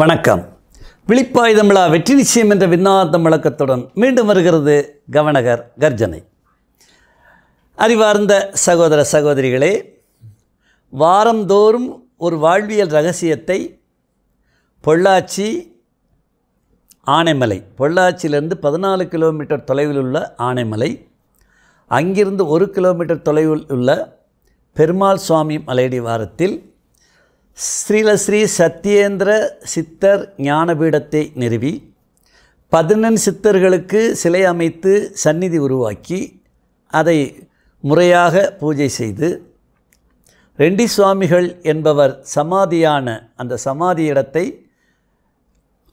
வணக்கம் விழிப்பாய் தமிழா வெற்றி நிச்சயம் என்ற விண்ணாத முழக்கத்துடன் மீண்டும் வருகிறது கவனகர் கர்ஜனை அறிவார்ந்த சகோதர சகோதரிகளே வாரந்தோறும் ஒரு வாழ்வியல் ரகசியத்தை பொள்ளாச்சி ஆனைமலை பொள்ளாச்சியிலிருந்து பதினாலு கிலோமீட்டர் தொலைவில் உள்ள ஆனைமலை அங்கிருந்து ஒரு கிலோமீட்டர் தொலைவில் உள்ள பெருமாள் சுவாமி மலையடி வாரத்தில் ஸ்ரீலஸ்ரீ சத்யேந்திர சித்தர் ஞானபீடத்தை நிறுவி பதினெண் சித்தர்களுக்கு சிலை அமைத்து சந்நிதி உருவாக்கி அதை முறையாக பூஜை செய்து ரெண்டி சுவாமிகள் என்பவர் சமாதியான அந்த சமாதி இடத்தை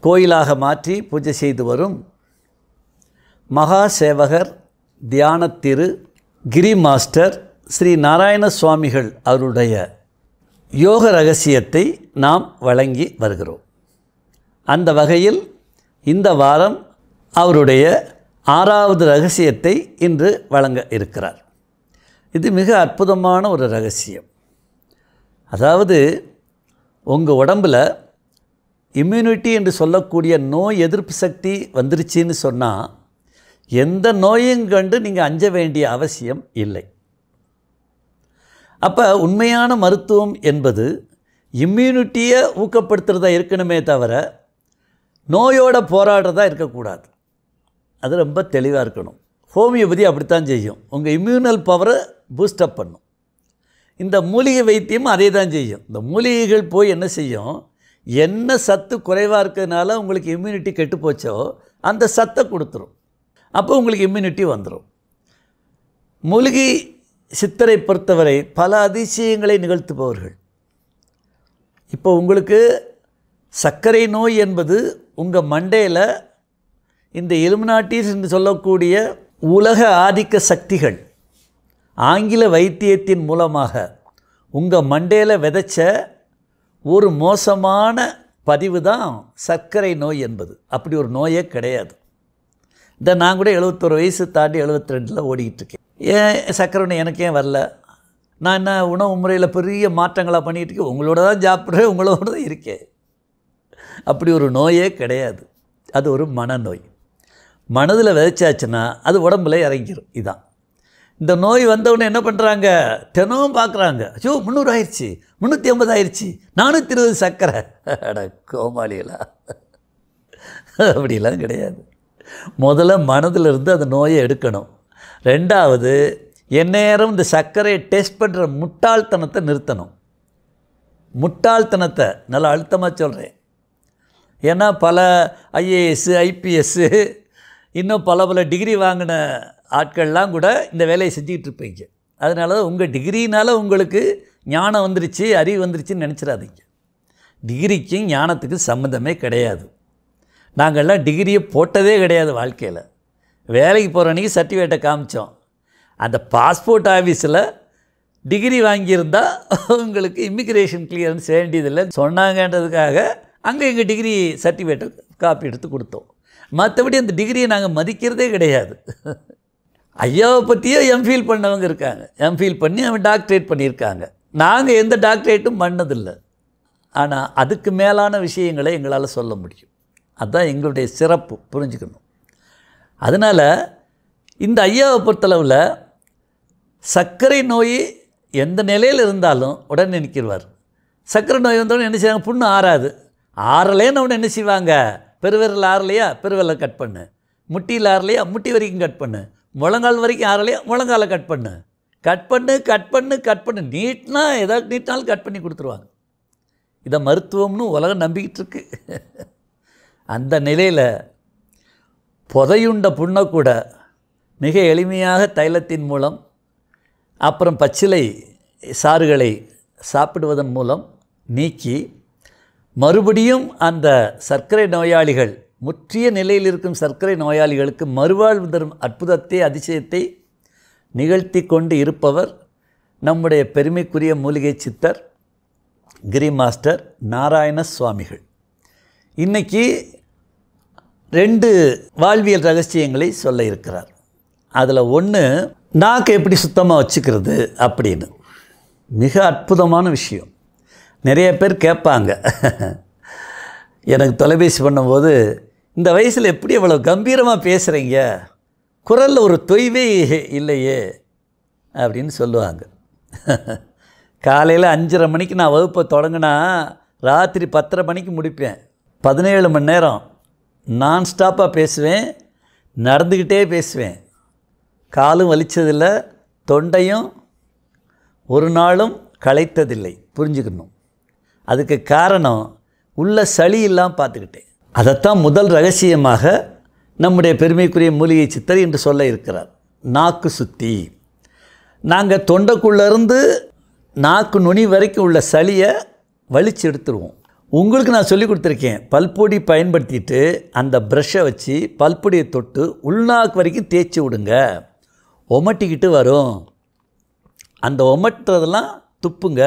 கோயிலாக மாற்றி பூஜை செய்து வரும் மகா சேவகர் தியானத்திரு கிரி மாஸ்டர் ஸ்ரீ நாராயண சுவாமிகள் அவருடைய யோக ரகசியத்தை நாம் வழங்கி வருகிறோம் அந்த வகையில் இந்த வாரம் அவருடைய ஆறாவது ரகசியத்தை இன்று வழங்க இருக்கிறார் இது மிக அற்புதமான ஒரு ரகசியம் அதாவது உங்கள் உடம்பில் இம்யூனிட்டி என்று சொல்லக்கூடிய நோய் எதிர்ப்பு சக்தி வந்துருச்சின்னு சொன்னால் எந்த நோயும் கண்டு நீங்கள் அஞ்ச வேண்டிய அவசியம் இல்லை அப்போ உண்மையான மருத்துவம் என்பது இம்யூனிட்டியை ஊக்கப்படுத்துகிறதா இருக்கணுமே தவிர நோயோட போராடுறதா இருக்கக்கூடாது அது ரொம்ப தெளிவாக இருக்கணும் ஹோமியோபதி அப்படித்தான் செய்யும் உங்கள் இம்யூனல் பவரை பூஸ்டப் பண்ணும் இந்த மூலிகை வைத்தியம் அதே தான் செய்யும் இந்த மூலிகைகள் போய் என்ன செய்யும் என்ன சத்து குறைவாக இருக்கிறதுனால உங்களுக்கு இம்யூனிட்டி கெட்டு போச்சோ அந்த சத்தை கொடுத்துரும் அப்போ உங்களுக்கு இம்யூனிட்டி வந்துடும் மூலிகை சித்தரை பொறுத்தவரை பல அதிசயங்களை நிகழ்த்துபவர்கள் இப்போ உங்களுக்கு சர்க்கரை நோய் என்பது உங்கள் மண்டையில் இந்த எலுமினாட்டிஸ் என்று சொல்லக்கூடிய உலக ஆதிக்க சக்திகள் ஆங்கில வைத்தியத்தின் மூலமாக உங்கள் மண்டையில் விதைச்ச ஒரு மோசமான பதிவு தான் சர்க்கரை நோய் என்பது அப்படி ஒரு நோயே கிடையாது இந்த நான் கூட எழுபத்தொரு வயசு தாண்டி எழுபத்தி ரெண்டில் ஓடிக்கிட்டு இருக்கேன் ஏன் சக்கரவண்ணி எனக்கு ஏன் வரல நான் என்ன உணவு முறையில் பெரிய மாற்றங்களாக பண்ணிகிட்டு இருக்கேன் உங்களோட தான் சாப்பிட்றேன் உங்களோட தான் இருக்கேன் அப்படி ஒரு நோயே கிடையாது அது ஒரு மனநோய் மனதில் விதைச்சாச்சுன்னா அது உடம்புல இறங்கிடும் இதுதான் இந்த நோய் வந்தவொடனே என்ன பண்ணுறாங்க தினமும் பார்க்குறாங்க ஐயோ முந்நூறு ஆயிடுச்சு முந்நூற்றி ஐம்பது ஆயிடுச்சு நானூற்றி இருபது சர்க்கரை அட கோமாளிகளா அப்படிலாம் கிடையாது முதல்ல மனதிலிருந்து அந்த நோயை எடுக்கணும் ரெண்டாவது எந்நேரம் இந்த சர்க்கரையை டெஸ்ட் பண்ணுற முட்டாள்தனத்தை நிறுத்தணும் முட்டாள்தனத்தை நல்லா அழுத்தமாக சொல்கிறேன் ஏன்னா பல ஐஏஎஸ்ஸு ஐபிஎஸ்ஸு இன்னும் பல பல டிகிரி வாங்கின ஆட்கள்லாம் கூட இந்த வேலையை செஞ்சுக்கிட்டு இருப்பீங்க அதனால உங்கள் டிகிரினால் உங்களுக்கு ஞானம் வந்துருச்சு அறிவு வந்துருச்சுன்னு நினச்சிடாதீங்க டிகிரிக்கும் ஞானத்துக்கு சம்மந்தமே கிடையாது நாங்கள்லாம் டிகிரியை போட்டதே கிடையாது வாழ்க்கையில் வேலைக்கு போகிற அன்றைக்கி சர்டிஃபிகேட்டை காமிச்சோம் அந்த பாஸ்போர்ட் ஆஃபீஸில் டிகிரி வாங்கியிருந்தால் உங்களுக்கு இம்மிக்ரேஷன் கிளியரன்ஸ் வேண்டியதில்லை சொன்னாங்கன்றதுக்காக அங்கே எங்கள் டிகிரி சர்டிஃபிகேட்டை காப்பி எடுத்து கொடுத்தோம் மற்றபடி அந்த டிகிரியை நாங்கள் மதிக்கிறதே கிடையாது ஐயாவை பற்றியே எம்ஃபில் பண்ணவங்க இருக்காங்க எம்ஃபில் பண்ணி அவன் டாக்டரேட் பண்ணியிருக்காங்க நாங்கள் எந்த டாக்டரேட்டும் பண்ணதில்லை ஆனால் அதுக்கு மேலான விஷயங்களை எங்களால் சொல்ல முடியும் அதுதான் எங்களுடைய சிறப்பு புரிஞ்சுக்கணும் அதனால் இந்த ஐயாவை பொறுத்தளவில் சர்க்கரை நோய் எந்த நிலையில் இருந்தாலும் உடனே நிற்கிடுவார் சர்க்கரை நோய் வந்தோடனே என்ன செய்வாங்க புண்ணு ஆறாது ஆறலேன்னு ஒன்று என்ன செய்வாங்க பெருவிரல் ஆறலையா பெருவிரலை கட் பண்ணு முட்டியில் ஆறலையா முட்டி வரைக்கும் கட் பண்ணு முழங்கால் வரைக்கும் ஆறலையா முழங்காலை கட் பண்ணு கட் பண்ணு கட் பண்ணு கட் பண்ணு நீட்னா ஏதாவது நீட்னாலும் கட் பண்ணி கொடுத்துருவாங்க இதை மருத்துவம்னு உலகம் நம்பிக்கிட்டு இருக்கு அந்த நிலையில் புதையுண்ட புண்ணை கூட மிக எளிமையாக தைலத்தின் மூலம் அப்புறம் பச்சிலை சாறுகளை சாப்பிடுவதன் மூலம் நீக்கி மறுபடியும் அந்த சர்க்கரை நோயாளிகள் முற்றிய நிலையில் இருக்கும் சர்க்கரை நோயாளிகளுக்கு மறுவாழ்வு தரும் அற்புதத்தை அதிசயத்தை நிகழ்த்தி கொண்டு இருப்பவர் நம்முடைய பெருமைக்குரிய மூலிகை சித்தர் கிரி மாஸ்டர் நாராயண சுவாமிகள் இன்றைக்கி ரெண்டு வாழ்வியல் ரகசியங்களை சொல்ல இருக்கிறார் அதில் ஒன்று நாக்கை எப்படி சுத்தமாக வச்சுக்கிறது அப்படின்னு மிக அற்புதமான விஷயம் நிறைய பேர் கேட்பாங்க எனக்கு தொலைபேசி பண்ணும்போது இந்த வயசில் எப்படி இவ்வளோ கம்பீரமாக பேசுகிறீங்க குரலில் ஒரு தொய்வே இல்லையே அப்படின்னு சொல்லுவாங்க காலையில் அஞ்சரை மணிக்கு நான் வகுப்பை தொடங்கினா ராத்திரி பத்தரை மணிக்கு முடிப்பேன் பதினேழு மணி நேரம் நான் ஸ்டாப்பாக பேசுவேன் நடந்துக்கிட்டே பேசுவேன் காலும் வலித்ததில்லை தொண்டையும் ஒரு நாளும் களைத்ததில்லை புரிஞ்சுக்கணும் அதுக்கு காரணம் உள்ள சளி இல்லாமல் பார்த்துக்கிட்டேன் அதைத்தான் முதல் ரகசியமாக நம்முடைய பெருமைக்குரிய மூலிகை சித்தர் என்று சொல்ல இருக்கிறார் நாக்கு சுத்தி நாங்கள் தொண்டைக்குள்ளேருந்து நாக்கு நுனி வரைக்கும் உள்ள சளியை வலிச்சு எடுத்துருவோம் உங்களுக்கு நான் சொல்லி கொடுத்துருக்கேன் பல்பொடி பயன்படுத்திட்டு அந்த ப்ரெஷ்ஷை வச்சு பல்பொடியை தொட்டு உள்நாக்கு வரைக்கும் தேய்ச்சி விடுங்க ஒமட்டிக்கிட்டு வரும் அந்த ஒமட்டுறதெல்லாம் துப்புங்க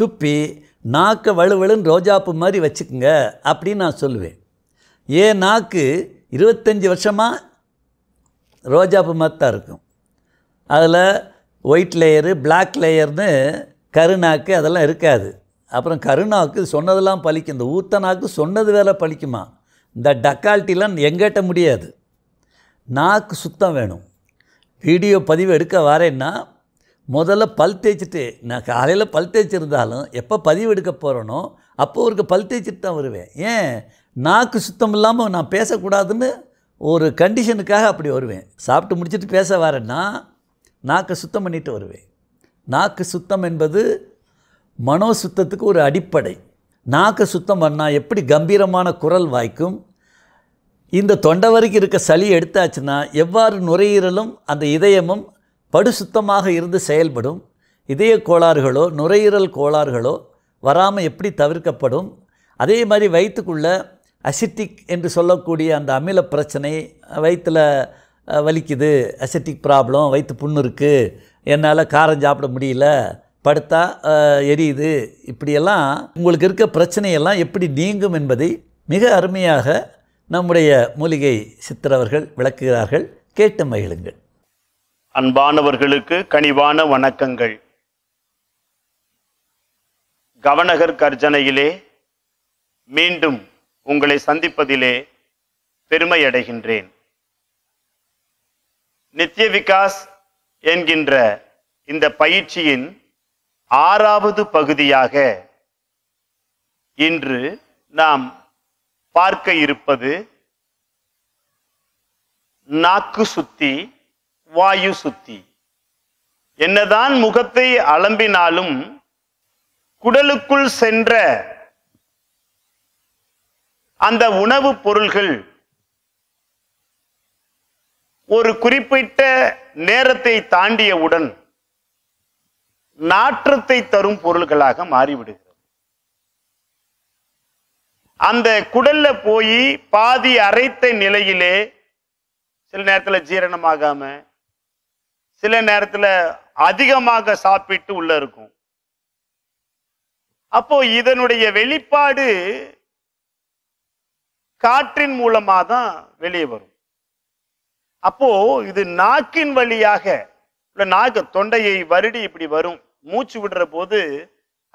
துப்பி நாக்கை வலுவலுன்னு ரோஜாப்பு மாதிரி வச்சுக்கோங்க அப்படின்னு நான் சொல்லுவேன் ஏன் நாக்கு இருபத்தஞ்சி வருஷமாக ரோஜாப்பு மாதிரி தான் இருக்கும் அதில் ஒயிட் லேயரு பிளாக் லேயர்னு கருநாக்கு அதெல்லாம் இருக்காது அப்புறம் கருணாவுக்கு சொன்னதெல்லாம் பழிக்கும் இந்த ஊத்தனாவுக்கு சொன்னது வேலை பழிக்குமா இந்த டக்கால்ட்டிலாம் எங்கேட்ட முடியாது நாக்கு சுத்தம் வேணும் வீடியோ பதிவு எடுக்க வரேன்னா முதல்ல பல் தேய்ச்சிட்டு நான் காலையில் பல் தேய்ச்சிருந்தாலும் எப்போ பதிவு எடுக்க போகிறேனோ அப்போ ஒரு பல் தேய்ச்சிட்டு தான் வருவேன் ஏன் நாக்கு சுத்தம் இல்லாமல் நான் பேசக்கூடாதுன்னு ஒரு கண்டிஷனுக்காக அப்படி வருவேன் சாப்பிட்டு முடிச்சுட்டு பேச வரேன்னா நாக்கு சுத்தம் பண்ணிட்டு வருவேன் நாக்கு சுத்தம் என்பது மனோ சுத்தத்துக்கு ஒரு அடிப்படை நாக்கை சுத்தம் பண்ணால் எப்படி கம்பீரமான குரல் வாய்க்கும் இந்த தொண்டை வரைக்கும் இருக்க சளி எடுத்தாச்சுன்னா எவ்வாறு நுரையீரலும் அந்த இதயமும் படு சுத்தமாக இருந்து செயல்படும் இதய கோளாறுகளோ நுரையீரல் கோளாறுகளோ வராமல் எப்படி தவிர்க்கப்படும் அதே மாதிரி வயிற்றுக்குள்ளே அசிட்டிக் என்று சொல்லக்கூடிய அந்த அமில பிரச்சனை வயிற்றில் வலிக்குது அசிட்டிக் ப்ராப்ளம் வயிற்று புண்ணு இருக்குது என்னால் காரம் சாப்பிட முடியல படுத்தா எரியுது இப்படியெல்லாம் உங்களுக்கு இருக்க பிரச்சனையெல்லாம் எப்படி நீங்கும் என்பதை மிக அருமையாக நம்முடைய மூலிகை சித்திரவர்கள் விளக்குகிறார்கள் கேட்டு மகிழுங்கள் அன்பானவர்களுக்கு கனிவான வணக்கங்கள் கவனகர் கர்ஜனையிலே மீண்டும் உங்களை சந்திப்பதிலே பெருமையடைகின்றேன் நித்ய விகாஸ் என்கின்ற இந்த பயிற்சியின் ஆறாவது பகுதியாக இன்று நாம் பார்க்க இருப்பது நாக்கு சுத்தி வாயு சுத்தி என்னதான் முகத்தை அலம்பினாலும் குடலுக்குள் சென்ற அந்த உணவுப் பொருள்கள் ஒரு குறிப்பிட்ட நேரத்தை தாண்டியவுடன் நாற்றத்தை தரும் பொருள்களாக மாறிவிடுகிறது அந்த குடல்ல போய் பாதி அரைத்த நிலையிலே சில நேரத்தில் ஜீரணமாகாம சில நேரத்தில் அதிகமாக சாப்பிட்டு உள்ள இருக்கும் அப்போ இதனுடைய வெளிப்பாடு காற்றின் மூலமாக தான் வெளியே வரும் அப்போ இது நாக்கின் வழியாக நாக்கு தொண்டையை வருடி இப்படி வரும் மூச்சு விடுற போது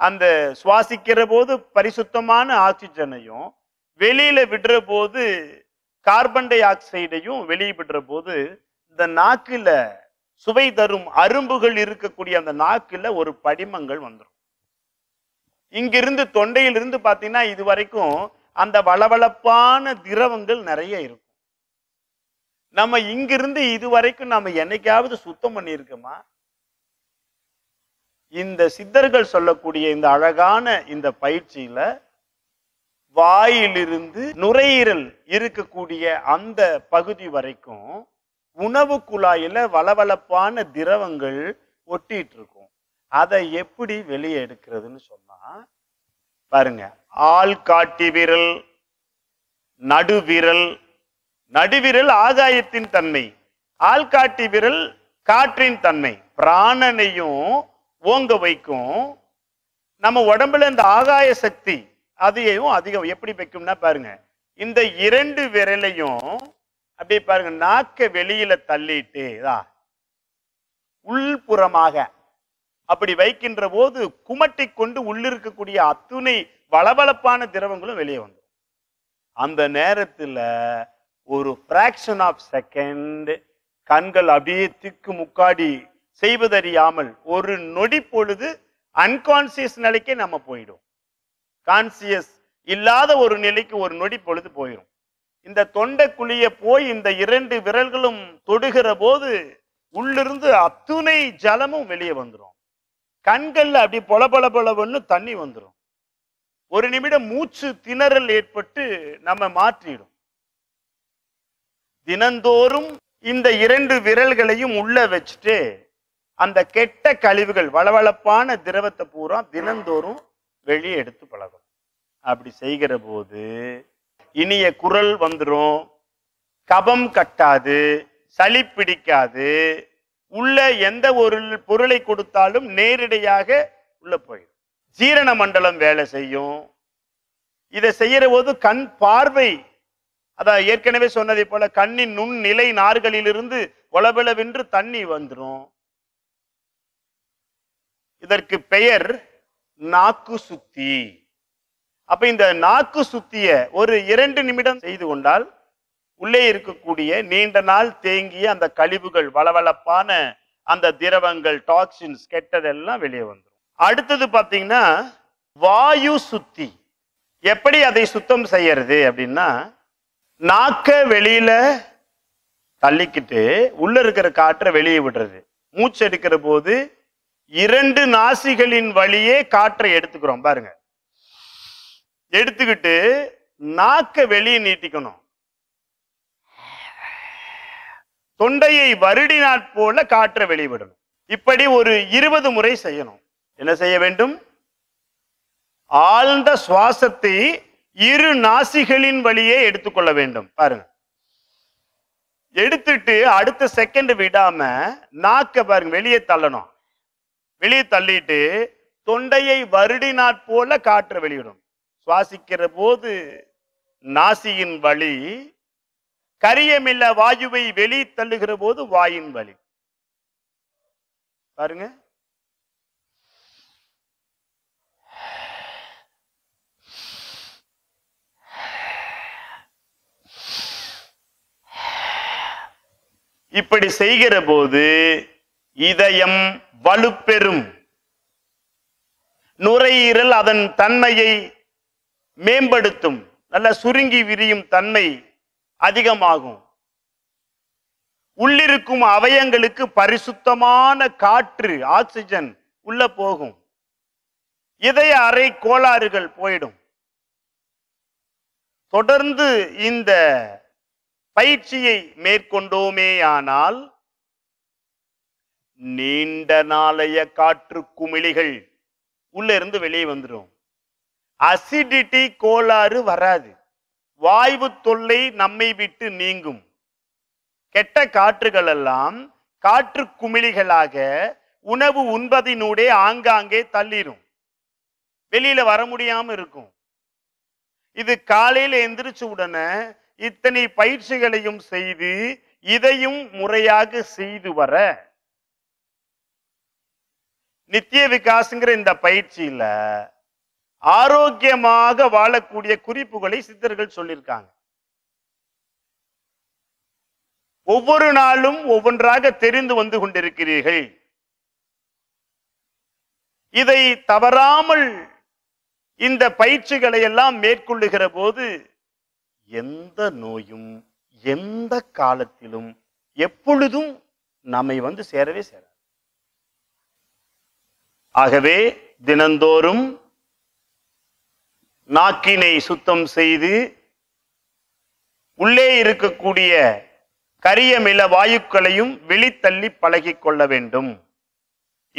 அந்த சுவாசிக்கிற போது பரிசுத்தமான ஆக்சிஜனையும் வெளியில விடுற போது கார்பன் டை ஆக்சைடையும் வெளியே விடுற போது இந்த நாக்குல சுவை தரும் அரும்புகள் இருக்கக்கூடிய அந்த நாக்குல ஒரு படிமங்கள் வந்துடும் இங்கிருந்து தொண்டையிலிருந்து பார்த்தீங்கன்னா இது வரைக்கும் அந்த வளவளப்பான திரவங்கள் நிறைய இருக்கும் நம்ம இங்கிருந்து இது வரைக்கும் நம்ம என்னைக்காவது சுத்தம் பண்ணியிருக்கோமா இந்த சித்தர்கள் சொல்லக்கூடிய இந்த அழகான இந்த பயிற்சியில வாயிலிருந்து நுரையீரல் இருக்கக்கூடிய அந்த பகுதி வரைக்கும் உணவு குழாயில வளவளப்பான திரவங்கள் ஒட்டிட்டு இருக்கும் அதை எப்படி வெளியே எடுக்கிறதுன்னு சொன்னா பாருங்க ஆள் காட்டி விரல் நடுவிரல் நடுவிரல் ஆகாயத்தின் தன்மை காட்டி விரல் காற்றின் தன்மை பிராணனையும் ஓங்க வைக்கும் நம்ம உடம்புல இந்த ஆகாய சக்தி அதையும் அதிகம் எப்படி வைக்கும்னா பாருங்க இந்த இரண்டு விரலையும் அப்படி பாருங்க நாக்க வெளியில தள்ளிட்டு உள்புறமாக அப்படி வைக்கின்ற போது குமட்டி கொண்டு உள்ளிருக்கக்கூடிய அத்துணை வளவளப்பான திரவங்களும் வெளியே வந்து அந்த நேரத்தில் ஒரு ஃப்ராக்ஷன் ஆஃப் செகண்ட் கண்கள் அப்படியே திக்கு முக்காடி செய்வதறியாமல் ஒரு நொடி பொழுது அன்கான்சியஸ் நிலைக்கே நம்ம போயிடும் கான்சியஸ் இல்லாத ஒரு நிலைக்கு ஒரு நொடி பொழுது போயிடும் இந்த தொண்டை குழிய போய் இந்த இரண்டு விரல்களும் தொடுகிற போது உள்ளிருந்து அத்துணை ஜலமும் வெளியே வந்துடும் கண்கள்ல அப்படி பொல பொல பொலவன்னு தண்ணி வந்துடும் ஒரு நிமிடம் மூச்சு திணறல் ஏற்பட்டு நம்ம மாற்றிடும் தினந்தோறும் இந்த இரண்டு விரல்களையும் உள்ள வச்சுட்டு அந்த கெட்ட கழிவுகள் வளவளப்பான திரவத்தை பூரா தினந்தோறும் வெளியே எடுத்து பழகும் அப்படி செய்கிற போது இனிய குரல் வந்துடும் கபம் கட்டாது சளி பிடிக்காது உள்ள எந்த ஒரு பொருளை கொடுத்தாலும் நேரடியாக உள்ள போயிடும் ஜீரண மண்டலம் வேலை செய்யும் இதை செய்யற போது கண் பார்வை அதான் ஏற்கனவே சொன்னதை போல கண்ணின் நுண் நிலை நார்களிலிருந்து ஒளபெளவென்று தண்ணி வந்துடும் இதற்கு பெயர் நாக்கு சுத்தி அப்ப இந்த நாக்கு சுத்திய ஒரு இரண்டு நிமிடம் செய்து கொண்டால் உள்ளே இருக்கக்கூடிய நீண்ட நாள் தேங்கிய அந்த கழிவுகள் வளவளப்பான அந்த திரவங்கள் டாக்ஸின்ஸ் கெட்டதெல்லாம் வெளியே வந்துடும் அடுத்தது பார்த்தீங்கன்னா வாயு சுத்தி எப்படி அதை சுத்தம் செய்யறது அப்படின்னா நாக்க வெளியில தள்ளிக்கிட்டு உள்ள இருக்கிற காற்றை வெளியே விடுறது மூச்சு எடுக்கிற போது இரண்டு நாசிகளின் வழியே காற்றை எடுத்துக்கிறோம் பாருங்க எடுத்துக்கிட்டு நாக்க வெளியே நீட்டிக்கணும் தொண்டையை வருடினாற் போல காற்றை வெளிவிடணும் இப்படி ஒரு இருபது முறை செய்யணும் என்ன செய்ய வேண்டும் ஆழ்ந்த சுவாசத்தை இரு நாசிகளின் வழியே எடுத்துக்கொள்ள வேண்டும் பாருங்க எடுத்துட்டு அடுத்த செகண்ட் விடாம நாக்க பாருங்க வெளியே தள்ளணும் வெளியே தள்ளிட்டு தொண்டையை வருடினாற் போல காற்று வெளியிடும் சுவாசிக்கிற போது நாசியின் வழி கரியமில்ல வாயுவை வெளி தள்ளுகிற போது வாயின் வழி பாருங்க இப்படி செய்கிற போது இதயம் வலுப்பெறும் நுரையீரல் அதன் தன்மையை மேம்படுத்தும் நல்ல சுருங்கி விரியும் தன்மை அதிகமாகும் உள்ளிருக்கும் அவயங்களுக்கு பரிசுத்தமான காற்று ஆக்சிஜன் உள்ள போகும் இதய அறை கோளாறுகள் போயிடும் தொடர்ந்து இந்த பயிற்சியை மேற்கொண்டோமேயானால் நீண்ட நாளைய காற்று குமிழிகள் உள்ள இருந்து வெளியே வந்துடும் அசிடிட்டி கோளாறு வராது வாய்வு தொல்லை நம்மை விட்டு நீங்கும் கெட்ட காற்றுகள் எல்லாம் காற்று குமிழிகளாக உணவு உண்பதினூடே ஆங்காங்கே தள்ளிடும் வெளியில வர முடியாம இருக்கும் இது காலையில எந்திரிச்சு உடனே இத்தனை பயிற்சிகளையும் செய்து இதையும் முறையாக செய்து வர நித்திய விகாசுங்கிற இந்த பயிற்சியில ஆரோக்கியமாக வாழக்கூடிய குறிப்புகளை சித்தர்கள் சொல்லியிருக்காங்க ஒவ்வொரு நாளும் ஒவ்வொன்றாக தெரிந்து வந்து கொண்டிருக்கிறீர்கள் இதை தவறாமல் இந்த பயிற்சிகளை எல்லாம் மேற்கொள்ளுகிற போது எந்த நோயும் எந்த காலத்திலும் எப்பொழுதும் நம்மை வந்து சேரவே சேராது ஆகவே தினந்தோறும் நாக்கினை சுத்தம் செய்து உள்ளே இருக்கக்கூடிய கரியமில வாயுக்களையும் வெளித்தள்ளி பழகி கொள்ள வேண்டும்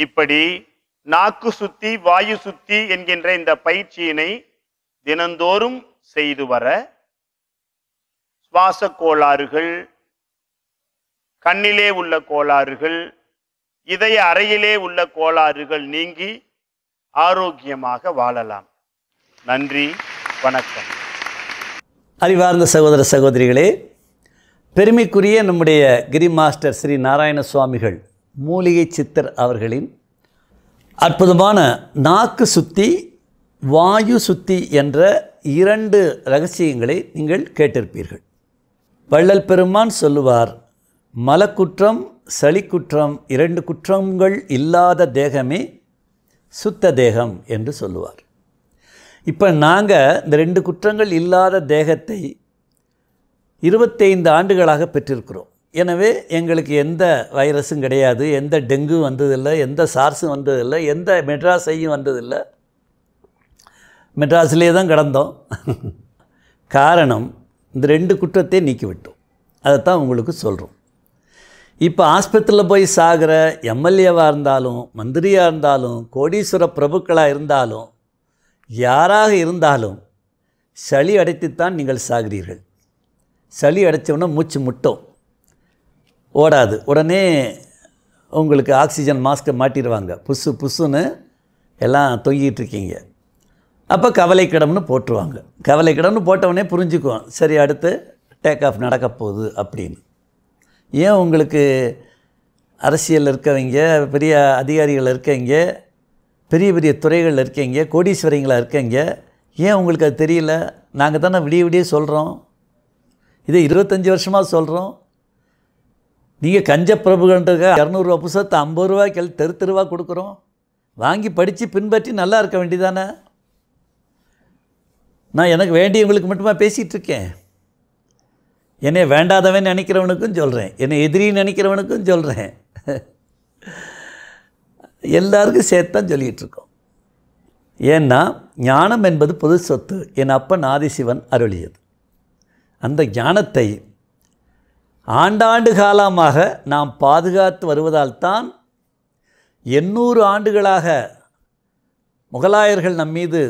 இப்படி நாக்கு சுத்தி வாயு சுத்தி என்கின்ற இந்த பயிற்சியினை தினந்தோறும் செய்து வர சுவாச கோளாறுகள் கண்ணிலே உள்ள கோளாறுகள் இதய அறையிலே உள்ள கோளாறுகள் நீங்கி ஆரோக்கியமாக வாழலாம் நன்றி வணக்கம் அறிவார்ந்த சகோதர சகோதரிகளே பெருமைக்குரிய நம்முடைய கிரி மாஸ்டர் ஸ்ரீ நாராயண சுவாமிகள் மூலிகை சித்தர் அவர்களின் அற்புதமான நாக்கு சுத்தி வாயு சுத்தி என்ற இரண்டு ரகசியங்களை நீங்கள் கேட்டிருப்பீர்கள் வள்ளல் பெருமான் சொல்லுவார் மலக்குற்றம் சளி குற்றம் இரண்டு குற்றங்கள் இல்லாத தேகமே சுத்த தேகம் என்று சொல்லுவார் இப்போ நாங்கள் இந்த ரெண்டு குற்றங்கள் இல்லாத தேகத்தை இருபத்தைந்து ஆண்டுகளாக பெற்றிருக்கிறோம் எனவே எங்களுக்கு எந்த வைரஸும் கிடையாது எந்த டெங்கு வந்ததில்லை எந்த சார்ஸும் வந்ததில்லை எந்த மெட்ராஸையும் வந்ததில்லை மெட்ராஸ்லேயே தான் கிடந்தோம் காரணம் இந்த ரெண்டு குற்றத்தை நீக்கிவிட்டோம் அதை தான் உங்களுக்கு சொல்கிறோம் இப்போ ஆஸ்பத்திரியில் போய் சாகிற எம்எல்ஏவாக இருந்தாலும் மந்திரியாக இருந்தாலும் கோடீஸ்வர பிரபுக்களாக இருந்தாலும் யாராக இருந்தாலும் சளி அடைத்துத்தான் நீங்கள் சாகிறீர்கள் சளி அடைத்தவுடனே மூச்சு முட்டும் ஓடாது உடனே உங்களுக்கு ஆக்சிஜன் மாஸ்க்கை மாட்டிடுவாங்க புசு புசுன்னு எல்லாம் தொங்கிட்டு இருக்கீங்க அப்போ கவலைக்கிடம்னு போட்டுருவாங்க கவலைக்கிடம்னு போட்டவுடனே புரிஞ்சுக்குவோம் சரி அடுத்து டேக் ஆஃப் நடக்க போகுது அப்படின்னு ஏன் உங்களுக்கு அரசியல் இருக்கவங்க பெரிய அதிகாரிகள் இருக்கவங்க பெரிய பெரிய துறைகள் இருக்கீங்க கோடீஸ்வரிங்களாக இருக்கீங்க ஏன் உங்களுக்கு அது தெரியல நாங்கள் தானே விடிய விடிய சொல்கிறோம் இதை இருபத்தஞ்சி வருஷமாக சொல்கிறோம் நீங்கள் கஞ்ச பிரபுகன்றதுக்காக இரநூறுவா புஸ்தகத்தை ஐம்பது ரூபாய்க்கு தெரு தெருவாக கொடுக்குறோம் வாங்கி படித்து பின்பற்றி நல்லா இருக்க வேண்டியதானே நான் எனக்கு வேண்டியவங்களுக்கு மட்டுமா பேசிகிட்ருக்கேன் என்னை வேண்டாதவன் நினைக்கிறவனுக்கும் சொல்கிறேன் என்னை எதிரி நினைக்கிறவனுக்கும் சொல்கிறேன் எல்லாருக்கும் சேர்த்தான் சொல்லிகிட்ருக்கோம் ஏன்னா ஞானம் என்பது பொது சொத்து என் அப்பன் ஆதிசிவன் அருளியது அந்த ஞானத்தை ஆண்டாண்டு காலமாக நாம் பாதுகாத்து வருவதால் தான் எண்ணூறு ஆண்டுகளாக முகலாயர்கள் நம்மீது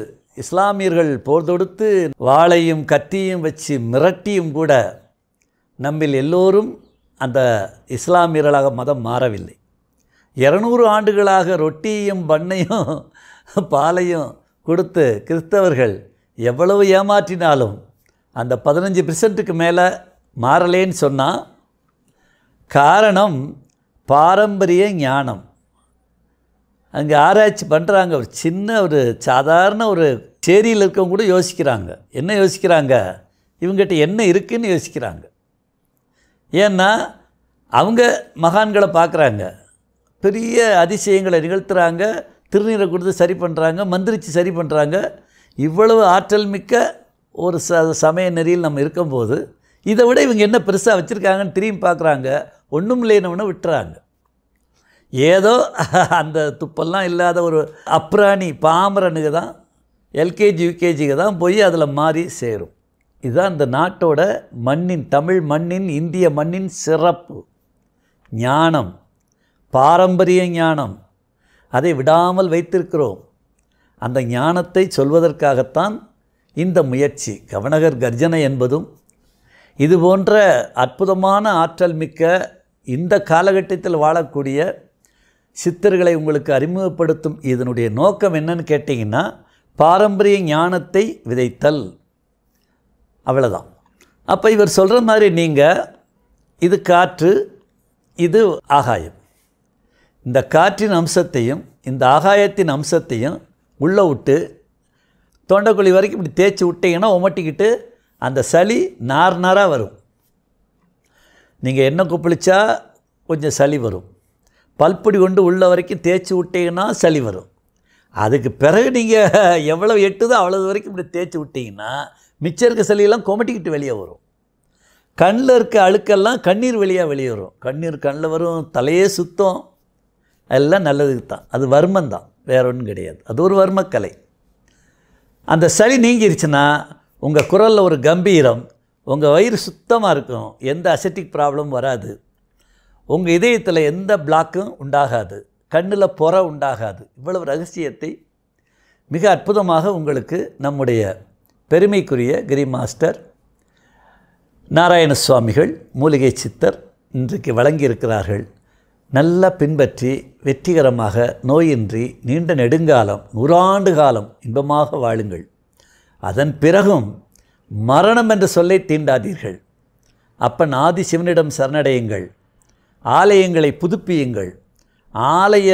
இஸ்லாமியர்கள் போர் தொடுத்து வாளையும் கத்தியும் வச்சு மிரட்டியும் கூட நம்மில் எல்லோரும் அந்த இஸ்லாமியர்களாக மதம் மாறவில்லை இரநூறு ஆண்டுகளாக ரொட்டியும் பண்ணையும் பாலையும் கொடுத்து கிறிஸ்தவர்கள் எவ்வளவு ஏமாற்றினாலும் அந்த பதினஞ்சு பர்சன்ட்டுக்கு மேலே மாறலேன்னு சொன்னால் காரணம் பாரம்பரிய ஞானம் அங்கே ஆராய்ச்சி பண்ணுறாங்க ஒரு சின்ன ஒரு சாதாரண ஒரு சேரியில் இருக்கவங்க கூட யோசிக்கிறாங்க என்ன யோசிக்கிறாங்க இவங்ககிட்ட என்ன இருக்குதுன்னு யோசிக்கிறாங்க ஏன்னா அவங்க மகான்களை பார்க்குறாங்க பெரிய அதிசயங்களை நிகழ்த்துறாங்க திருநீரை கொடுத்து சரி பண்ணுறாங்க மந்திரிச்சு சரி பண்ணுறாங்க இவ்வளவு ஆற்றல் மிக்க ஒரு ச சமய நெறியில் நம்ம இருக்கும்போது இதை விட இவங்க என்ன பெருசாக வச்சுருக்காங்கன்னு திரும்பி பார்க்குறாங்க ஒன்றும் இல்லைன்னு விட்டுறாங்க ஏதோ அந்த துப்பெல்லாம் இல்லாத ஒரு அப்ராணி பாமரனுக்கு தான் எல்கேஜி யூகேஜிக்கு தான் போய் அதில் மாறி சேரும் இதுதான் இந்த நாட்டோட மண்ணின் தமிழ் மண்ணின் இந்திய மண்ணின் சிறப்பு ஞானம் பாரம்பரிய ஞானம் அதை விடாமல் வைத்திருக்கிறோம் அந்த ஞானத்தை சொல்வதற்காகத்தான் இந்த முயற்சி கவனகர் கர்ஜனை என்பதும் இது போன்ற அற்புதமான ஆற்றல் மிக்க இந்த காலகட்டத்தில் வாழக்கூடிய சித்தர்களை உங்களுக்கு அறிமுகப்படுத்தும் இதனுடைய நோக்கம் என்னன்னு கேட்டிங்கன்னா பாரம்பரிய ஞானத்தை விதைத்தல் அவ்வளோதான் அப்போ இவர் சொல்கிற மாதிரி நீங்கள் இது காற்று இது ஆகாயம் இந்த காற்றின் அம்சத்தையும் இந்த ஆகாயத்தின் அம்சத்தையும் உள்ளே விட்டு தொண்டைக்குழி வரைக்கும் இப்படி தேய்ச்சி விட்டிங்கன்னா உமட்டிக்கிட்டு அந்த சளி நார் நாராக வரும் நீங்கள் எண்ணெய் குப்பிளிச்சா கொஞ்சம் சளி வரும் பல்படி கொண்டு உள்ள வரைக்கும் தேய்ச்சி விட்டிங்கன்னா சளி வரும் அதுக்கு பிறகு நீங்கள் எவ்வளோ எட்டுதோ அவ்வளோ வரைக்கும் இப்படி தேய்ச்சி விட்டிங்கன்னா மிச்சம் இருக்க சளியெல்லாம் கொமட்டிக்கிட்டு வெளியே வரும் கண்ணில் இருக்க அழுக்கெல்லாம் கண்ணீர் வெளியாக வெளியே வரும் கண்ணீர் கண்ணில் வரும் தலையே சுத்தம் எல்லாம் நல்லதுக்கு தான் அது வர்மம் தான் வேற ஒன்றும் கிடையாது அது ஒரு வர்மக்கலை அந்த சளி நீங்கிருச்சுன்னா உங்கள் குரலில் ஒரு கம்பீரம் உங்கள் வயிறு சுத்தமாக இருக்கும் எந்த அசட்டிக் ப்ராப்ளமும் வராது உங்கள் இதயத்தில் எந்த பிளாக்கும் உண்டாகாது கண்ணில் புற உண்டாகாது இவ்வளவு ரகசியத்தை மிக அற்புதமாக உங்களுக்கு நம்முடைய பெருமைக்குரிய கிரி மாஸ்டர் நாராயண சுவாமிகள் மூலிகை சித்தர் இன்றைக்கு வழங்கியிருக்கிறார்கள் நல்லா பின்பற்றி வெற்றிகரமாக நோயின்றி நீண்ட நெடுங்காலம் நூறாண்டு காலம் இன்பமாக வாழுங்கள் அதன் பிறகும் மரணம் என்று சொல்லை தீண்டாதீர்கள் அப்பன் ஆதி சிவனிடம் சரணடையுங்கள் ஆலயங்களை புதுப்பியுங்கள் ஆலய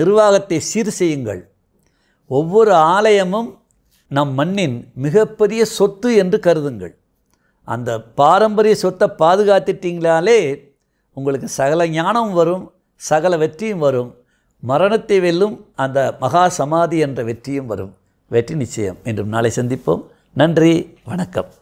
நிர்வாகத்தை சீர் செய்யுங்கள் ஒவ்வொரு ஆலயமும் நம் மண்ணின் மிகப்பெரிய சொத்து என்று கருதுங்கள் அந்த பாரம்பரிய சொத்தை பாதுகாத்துட்டிங்களாலே உங்களுக்கு சகல ஞானம் வரும் சகல வெற்றியும் வரும் மரணத்தை வெல்லும் அந்த மகா சமாதி என்ற வெற்றியும் வரும் வெற்றி நிச்சயம் என்றும் நாளை சந்திப்போம் நன்றி வணக்கம்